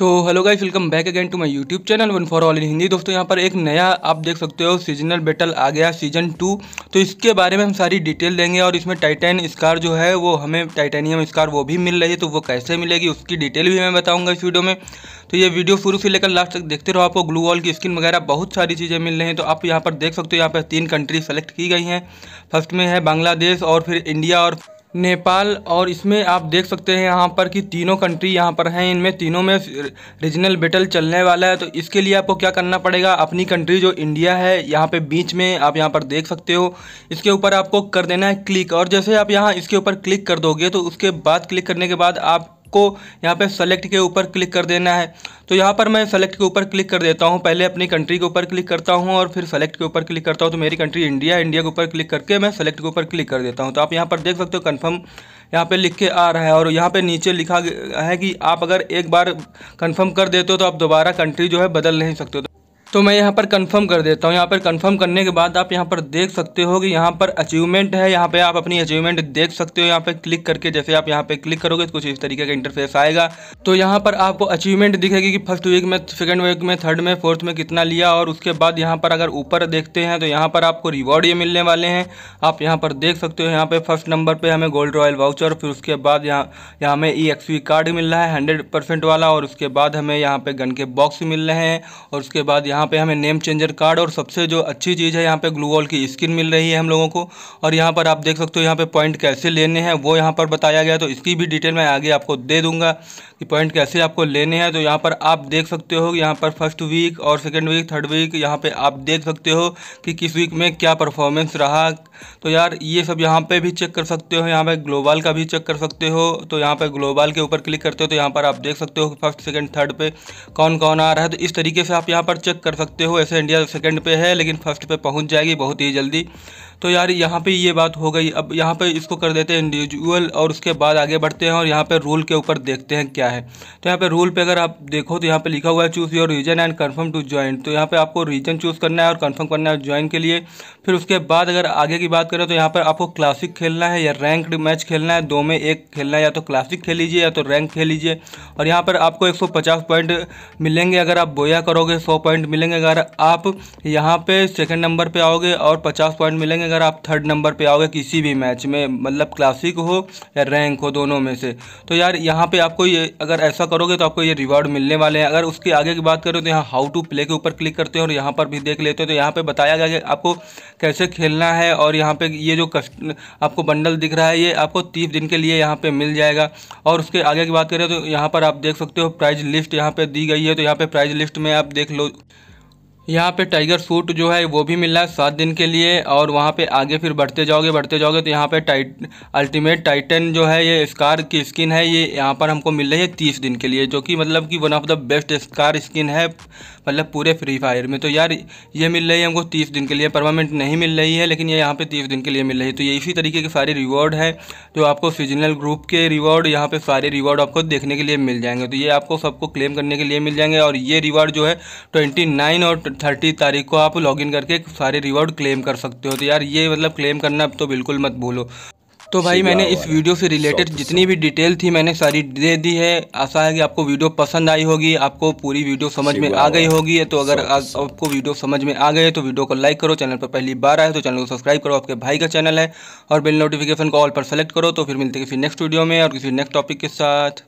तो hello guys welcome back again to my YouTube channel one for all in Hindi दोस्तों यहाँ पर एक नया आप देख सकते हो सीजनल बैटल आ गया सीजन टू तो इसके बारे में हम सारी डिटेल देंगे और इसमें टाइटेन स्कार जो है वो हमें टाइटेनियम स्कार वो भी मिल रही है तो वो कैसे मिलेगी उसकी डिटेल भी मैं बताऊँगा इस वीडियो में तो ये वीडियो शुरू से लेकर लास्ट तक देखते रहो आपको ग्लू वॉल की स्किन वगैरह बहुत सारी चीज़ें मिल रही हैं तो आप यहाँ पर देख सकते हो यहाँ पर तीन कंट्री सेलेक्ट की गई हैं फर्स्ट में है बांग्लादेश और फिर इंडिया और नेपाल और इसमें आप देख सकते हैं यहाँ पर कि तीनों कंट्री यहाँ पर हैं इनमें तीनों में रीजनल बैटल चलने वाला है तो इसके लिए आपको क्या करना पड़ेगा अपनी कंट्री जो इंडिया है यहाँ पे बीच में आप यहाँ पर देख सकते हो इसके ऊपर आपको कर देना है क्लिक और जैसे आप यहाँ इसके ऊपर क्लिक कर दोगे तो उसके बाद क्लिक करने के बाद आप आपको यहाँ पे सेलेक्ट के ऊपर क्लिक कर देना है तो यहाँ पर मैं सेलेक्ट के ऊपर क्लिक कर देता हूँ पहले अपनी कंट्री के ऊपर क्लिक करता हूँ और फिर सेलेक्ट के ऊपर क्लिक करता हूँ तो मेरी कंट्री इंडिया इंडिया के ऊपर क्लिक करके मैं सेलेक्ट के ऊपर क्लिक कर देता हूँ तो आप यहाँ पर देख सकते हो कन्फर्म यहाँ पे लिख के आ रहा है और यहाँ पे नीचे लिखा है कि आप अगर एक बार कंफर्म कर देते हो तो आप दोबारा कंट्री जो है बदल नहीं सकते तो मैं यहाँ पर कंफर्म कर देता हूँ यहाँ पर कंफर्म करने के बाद आप यहाँ पर देख सकते हो कि यहाँ पर अचीवमेंट है यहाँ पे आप अपनी अचीवमेंट देख सकते हो यहाँ पे क्लिक करके जैसे आप यहाँ पे क्लिक करोगे तो कुछ इस तरीके का इंटरफेस आएगा तो यहाँ पर आपको अचीवमेंट दिखेगी कि फर्स्ट वीक में सेकेंड वीक में थर्ड में फोर्थ में कितना लिया और उसके बाद यहाँ पर अगर ऊपर देखते हैं तो यहाँ पर आपको रिवॉर्ड ये मिलने वाले हैं आप यहाँ पर देख सकते हो यहाँ पर फर्स्ट नंबर पर हमें गोल्ड रॉयल वाउचर फिर उसके बाद यहाँ यहाँ हमें ई एक्स कार्ड मिल रहा है हंड्रेड वाला और उसके बाद हमें यहाँ पर गन के बॉक्स मिल रहे हैं और उसके बाद यहाँ यहाँ पे हमें नेम चेंजर कार्ड और सबसे जो अच्छी चीज़ है यहाँ पे ग्लू वॉल की स्किन मिल रही है हम लोगों को और यहाँ पर आप देख सकते हो यहाँ पे पॉइंट कैसे लेने हैं वो यहाँ पर बताया गया तो इसकी भी डिटेल मैं आगे आपको दे दूंगा कि पॉइंट कैसे आपको लेने हैं तो यहाँ पर आप देख सकते हो यहाँ पर फर्स्ट वीक और सेकेंड वीक थर्ड वीक यहाँ पर आप देख सकते हो कि किस वीक में क्या परफॉर्मेंस रहा तो यार ये सब यहाँ पे भी चेक कर सकते हो यहाँ पे ग्लोबल का भी चेक कर सकते हो तो यहाँ पे ग्लोबल के ऊपर क्लिक करते हो तो यहाँ पर आप देख सकते हो फर्स्ट सेकंड थर्ड पे कौन कौन आ रहा है तो इस तरीके से आप यहाँ पर चेक कर सकते हो ऐसे इंडिया सेकंड पे है लेकिन फर्स्ट पे पहुँच जाएगी बहुत ही जल्दी तो यार यहाँ पे ये बात हो गई अब यहाँ पे इसको कर देते हैं इंडिविजुअल और उसके बाद आगे बढ़ते हैं और यहाँ पे रूल के ऊपर देखते हैं क्या है तो यहाँ पे रूल पे अगर आप देखो तो यहाँ पे लिखा हुआ है choose your region and confirm to join तो यहाँ पे आपको रीजन चूज़ करना है और कन्फर्म करना है ज्वाइन के लिए फिर उसके बाद अगर आगे की बात करें तो यहाँ पर आपको क्लासिक खेलना है या रैंकड मैच खेलना है दो में एक खेलना है या तो क्लासिक खेल लीजिए या तो रैंक खेल लीजिए और यहाँ पर आपको एक पॉइंट मिलेंगे अगर आप बोया करोगे सौ पॉइंट मिलेंगे अगर आप यहाँ पर सेकेंड नंबर पर आओगे और पचास पॉइंट मिलेंगे अगर आप थर्ड नंबर पे आओगे किसी भी मैच में मतलब क्लासिक हो या रैंक हो दोनों में से तो यार यहाँ पे आपको ये अगर ऐसा करोगे तो आपको ये रिवॉर्ड मिलने वाले हैं अगर उसके आगे की बात करें तो यहाँ हाउ टू प्ले के ऊपर क्लिक करते हैं और यहाँ पर भी देख लेते हैं तो यहाँ पर बताया गया कि आपको कैसे खेलना है और यहाँ पर ये जो कस्ट आपको बंडल दिख रहा है ये आपको तीस दिन के लिए यहाँ पर मिल जाएगा और उसके आगे की बात करें तो यहाँ पर आप देख सकते हो प्राइज लिस्ट यहाँ पर दी गई है तो यहाँ पर प्राइज लिस्ट में आप देख लो यहाँ पे टाइगर सूट जो है वो भी मिल रहा है सात दिन के लिए और वहाँ पे आगे फिर बढ़ते जाओगे बढ़ते जाओगे तो यहाँ पे टाइट अल्टीमेट टाइटन जो है ये स्कार की स्किन है ये यहाँ पर हमको मिल रही है तीस दिन के लिए जो कि मतलब कि one of the best scar skin है मतलब पूरे फ्री फायर में तो यार ये मिल रही है हमको तीस दिन के लिए परमानेंट नहीं मिल रही है लेकिन ये यहाँ पर तीस दिन के लिए मिल रही है तो ये इसी तरीके के सारे रिवॉर्ड है जो आपको सीजनल ग्रुप के रिवॉर्ड यहाँ पर सारे रिवॉर्ड आपको देखने के लिए मिल जाएंगे तो ये आपको सबको क्लेम करने के लिए मिल जाएंगे और ये रिवॉर्ड जो है ट्वेंटी और थर्टी तारीख को आप लॉगिन करके सारे रिवॉर्ड क्लेम कर सकते हो तो यार ये मतलब क्लेम करना तो बिल्कुल मत भूलो तो भाई मैंने इस वीडियो से रिलेटेड जितनी भी डिटेल थी मैंने सारी दे दी है आशा है कि आपको वीडियो पसंद आई होगी आपको पूरी वीडियो समझ में आ गई होगी तो अगर आपको वीडियो समझ में आ गए तो वीडियो को लाइक करो चैनल पर पहली बार आए तो चैनल को सब्सक्राइब करो आपके भाई का चैनल है और बिल नोटिफिकेशन को ऑल पर सेलेक्ट करो तो फिर मिलते किसी नेक्स्ट वीडियो में और किसी नेक्स्ट टॉपिक के साथ